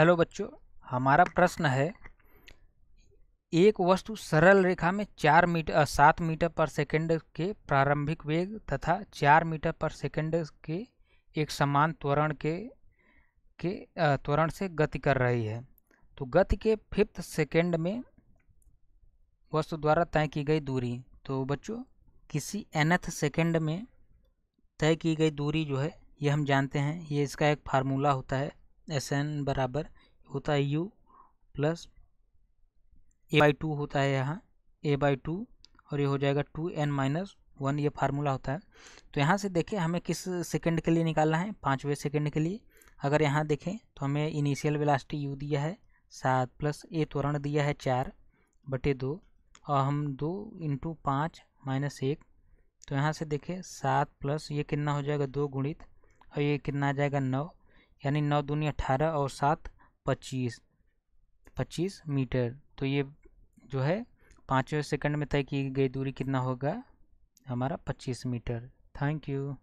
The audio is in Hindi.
हेलो बच्चों हमारा प्रश्न है एक वस्तु सरल रेखा में चार मीटर सात मीटर पर सेकंड के प्रारंभिक वेग तथा चार मीटर पर सेकंड के एक समान त्वरण के के त्वरण से गति कर रही है तो गति के फिफ्थ सेकंड में वस्तु द्वारा तय की गई दूरी तो बच्चों किसी एनथ सेकंड में तय की गई दूरी जो है ये हम जानते हैं ये इसका एक फार्मूला होता है एस एन बराबर होता है U plus A by two होता है यहाँ ए बाई टू और ये हो जाएगा टू एन माइनस वन ये फार्मूला होता है तो यहाँ से देखें हमें किस सेकंड के लिए निकालना है पाँचवें सेकंड के लिए अगर यहाँ देखें तो हमें इनिशियल वेलास्टी यू दिया है सात प्लस ए त्वरण दिया है चार बटे दो और हम दो इंटू पाँच माइनस एक तो यहाँ से देखें सात प्लस ये कितना हो जाएगा दो गुणित और ये कितना आ जाएगा नौ यानी नौ दूनी अट्ठारह और सात पच्चीस पच्चीस मीटर तो ये जो है पाँचवें सेकंड में तय की गई दूरी कितना होगा हमारा पच्चीस मीटर थैंक यू